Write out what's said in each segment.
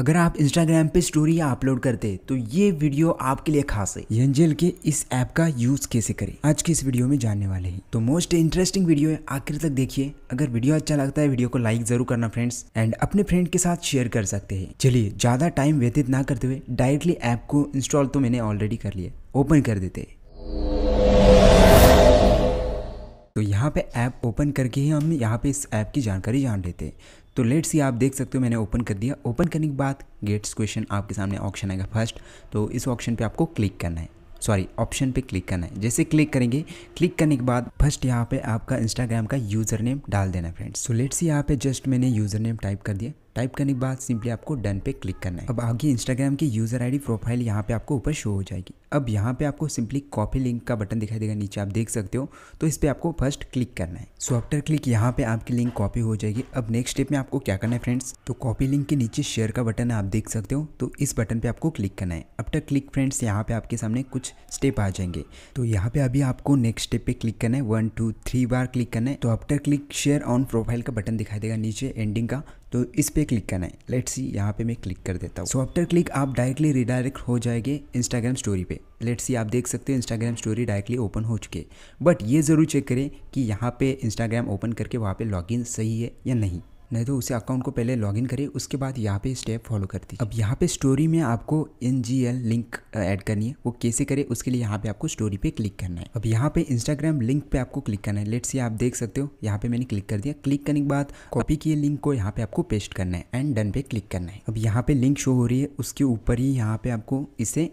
अगर आप इंस्टाग्राम पे स्टोरी अपलोड करते तो ये वीडियो आपके लिए खास है यंजेल के इस ऐप का यूज कैसे करें आज के इस वीडियो में जानने वाले हैं तो मोस्ट इंटरेस्टिंग वीडियो है आखिर तक देखिए अगर वीडियो अच्छा लगता है वीडियो को लाइक जरूर करना फ्रेंड्स एंड अपने फ्रेंड के साथ शेयर कर सकते हैं चलिए ज्यादा टाइम व्यतीत ना करते हुए डायरेक्टली ऐप को इंस्टॉल तो मैंने ऑलरेडी कर लिया ओपन कर देते तो यहाँ पे ऐप ओपन करके ही हम यहाँ पे इस ऐप की जानकारी जान लेते हैं तो लेट्स ही आप देख सकते हो मैंने ओपन कर दिया ओपन करने के बाद गेट्स क्वेश्चन आपके सामने ऑप्शन आएगा फर्स्ट तो इस ऑप्शन पे आपको क्लिक करना है सॉरी ऑप्शन पे क्लिक करना है जैसे क्लिक करेंगे क्लिक करने के बाद फर्स्ट यहाँ पे आपका इंस्टाग्राम का यूज़र नेम डाल देना फ्रेंड्स सो लेट्स यहाँ पे जस्ट मैंने यूज़र नेम टाइप कर दिया टाइप करने के बाद सिंपली आपको डन पे क्लिक करना है अब आगे इंस्टाग्राम की यूजर आईडी प्रोफाइल यहाँ पे आपको ऊपर शो हो जाएगी अब यहाँ पे आपको सिंपली कॉपी लिंक का बटन दिखाई देगा नीचे आप देख सकते हो तो इस पर आपको फर्स्ट क्लिक करना है सो आफ्टर क्लिक यहाँ पे आपकी लिंक कॉपी हो जाएगी अब नेक्स्ट स्टेप में आपको क्या करना है फ्रेंड्स तो कॉपी लिंक के नीचे शेयर का बटन है आप देख सकते हो तो इस बटन पे आपको क्लिक करना है आफ्टर क्लिक फ्रेंड्स यहाँ पे आपके सामने कुछ स्टेप आ जाएंगे तो यहाँ पे अभी आपको नेक्स्ट स्टेप पे क्लिक करना है वन टू थ्री बार क्लिक करना है तो after click share on profile का बटन दिखाई देगा नीचे एंडिंग का तो इस पर क्लिक करना है लेट्स सी यहाँ पे मैं क्लिक कर देता हूँ सो आफ्टर क्लिक आप डायरेक्टली रिडायरेक्ट हो जाएंगे इंस्टाग्राम स्टोरी पे लेट्स सी आप देख सकते हैं इंस्टाग्राम स्टोरी डायरेक्टली ओपन हो चुके बट ये ज़रूर चेक करें कि यहाँ पे इंस्टाग्राम ओपन करके वहाँ पे लॉगिन सही है या नहीं नहीं तो उसे अकाउंट को पहले लॉगिन करें उसके बाद यहाँ पे स्टेप फॉलो कर दीजिए अब यहाँ पे स्टोरी में आपको एन लिंक ऐड करनी है वो कैसे करें उसके लिए यहाँ पे आपको स्टोरी पे क्लिक करना है अब यहाँ पे इंस्टाग्राम लिंक पे आपको क्लिक करना है लेट से आप देख सकते हो यहाँ पे मैंने क्लिक कर दिया क्लिक करने के बाद कॉपी किए लिंक को यहाँ पे आपको पेस्ट करना है एंड डन पे क्लिक करना है अब यहाँ पे लिंक शो हो रही है उसके ऊपर ही यहाँ पे आपको इसे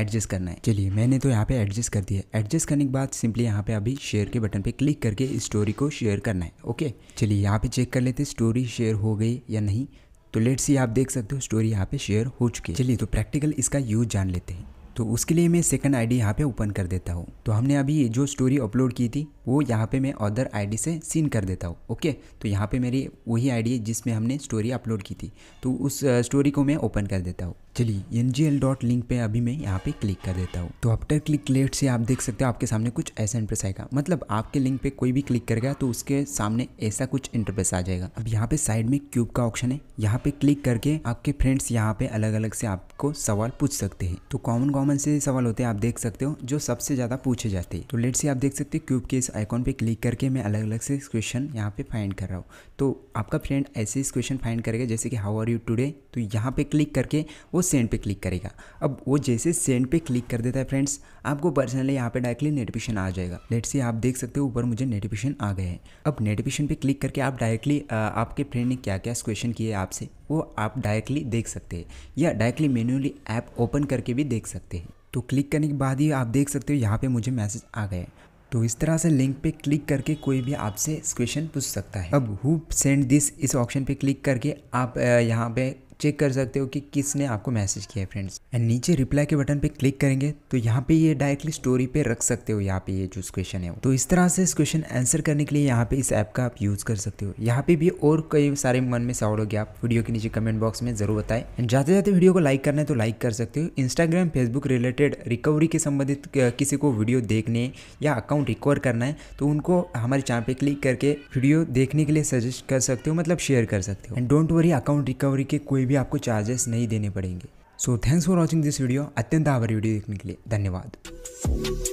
एडजस्ट करना है चलिए मैंने तो यहाँ पे एडजस्ट कर दिया एडजस्ट करने के बाद सिंपली यहाँ पे अभी शेयर के बटन पे क्लिक करके इस स्टोरी को शेयर करना है ओके चलिए यहाँ पे चेक कर लेते स्टोरी शेयर हो गई या नहीं तो लेट सी आप देख सकते हो स्टोरी यहाँ पे शेयर हो चुकी है चलिए तो प्रैक्टिकल इसका यूज जान लेते हैं तो उसके लिए मैं सेकंड आईडी यहाँ पे ओपन कर देता हूँ तो हमने अभी जो स्टोरी अपलोड की थी वो यहाँ पे मैं अदर आईडी से सीन कर देता हूँ ओके तो यहाँ पे मेरी वही आईडी है जिसमें हमने स्टोरी अपलोड की थी तो उस स्टोरी को मैं ओपन कर देता हूँ चलिए N G L dot link पर अभी मैं यहाँ पे क्लिक कर देता हूँ तो आफ्टर क्लिक लेट से आप देख सकते हो आपके सामने कुछ ऐसा इंटरेस्ट आएगा मतलब आपके लिंक पे कोई भी क्लिक करेगा तो उसके सामने ऐसा कुछ इंटरप्रेस आ जाएगा अब यहाँ पे साइड में क्यूब का ऑप्शन है यहाँ पे क्लिक करके आपके फ्रेंड्स यहाँ पे अलग अलग से आपको सवाल पूछ सकते हैं तो कॉमन कॉमन से सवाल होते हैं आप देख सकते हो जो सबसे ज्यादा पूछे जाते हैं तो लेट से आप देख सकते हो क्यूब के इस आइकॉन पे क्लिक करके मैं अलग अलग से क्वेश्चन यहाँ पे फाइंड कर रहा हूँ तो आपका फ्रेंड ऐसे इस क्वेश्चन फाइंड करेगा जैसे कि हाउ आर यू टुडे तो यहाँ पे क्लिक करके वो सेंड पे क्लिक करेगा अब वो जैसे सेंड पे क्लिक कर देता है फ्रेंड्स आपको पर्सनली यहाँ पे डायरेक्टली नोटिफिकेशन आ जाएगा लेट से आप देख सकते हो ऊपर मुझे नोटिफिकेशन आ गए हैं अब नोटिफिकेशन पे क्लिक करके आप डायरेक्टली आपके फ्रेंड ने क्या क्या क्वेश्चन किए आपसे वो आप डायरेक्टली देख सकते हैं या डायरेक्टली मेन्यूली ऐप ओपन करके भी देख सकते हैं तो क्लिक करने के बाद ही आप देख सकते हो यहाँ पे मुझे मैसेज आ गए तो इस तरह से लिंक पे क्लिक करके कोई भी आपसे क्वेश्चन पूछ सकता है अब हु सेंड दिस इस ऑप्शन पे क्लिक करके आप यहाँ पे चेक कर सकते हो कि किसने आपको मैसेज किया है फ्रेंड्स एंड नीचे रिप्लाई के बटन पे क्लिक करेंगे तो यहाँ पे ये डायरेक्टली स्टोरी पे रख सकते हो यहाँ पे ये जो क्वेश्चन है तो इस तरह से इस क्वेश्चन आंसर करने के लिए यहाँ पे इस ऐप का आप यूज कर सकते हो यहाँ पे भी और कई सारे मन में सवाल हो गया आप वीडियो के नीचे कमेंट बॉक्स में जरूर बताए एंड जाते जाते वीडियो को लाइक करना है तो लाइक कर सकते हो इंस्टाग्राम फेसबुक रिलेटेड रिकवरी के संबंधित किसी को वीडियो देखने या अकाउंट रिकवर करना है तो उनको हमारे चैनल पे क्लिक करके वीडियो देखने के लिए सजेस्ट कर सकते हो मतलब शेयर कर सकते हो and don't worry account recovery के कोई भी आपको चार्जेस नहीं देने पड़ेंगे so thanks for watching this video अत्यंत आभारी वीडियो देखने के लिए धन्यवाद